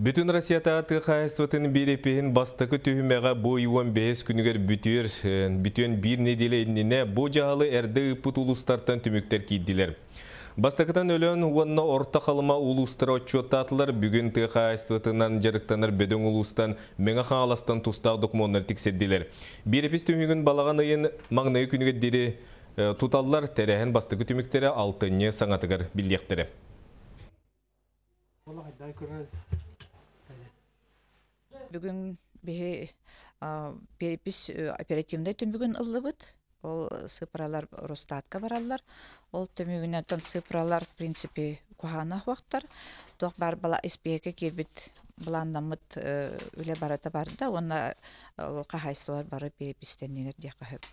Бүтін Россиятағы тұқайыстытын берепейін бастықы түйімеға бой 15 күнігер э, бүтір. бүтен бір неделі әдініне бұ жағалы әрді ұпыт ұлыстартын түміктер кейділер. Бастықытан өлін уанна орта қалыма ұлыстыр атылар, бүгін тұқайыстытынан жарықтаныр бөдің ұлыстан меңі қаластан тұстақ документар тексерділер. Берепес түмігін балаған ұйын маңнайы күнігер э, тұталылар тәрәхін бастықы түміктері алтынне саңатығыр білдектері бүгүн биһи перепис э, оперативный төмүгүн ыллыбыт ол сыпыралар ростатқа бараллар. Ол төмүгүнөн тон сыпыралар принципе кухана уақыттар. Тоқ бар бала испеке кебит бландамыт э, үле барата барында, онна э, ол бары перепистеннер дия кахып.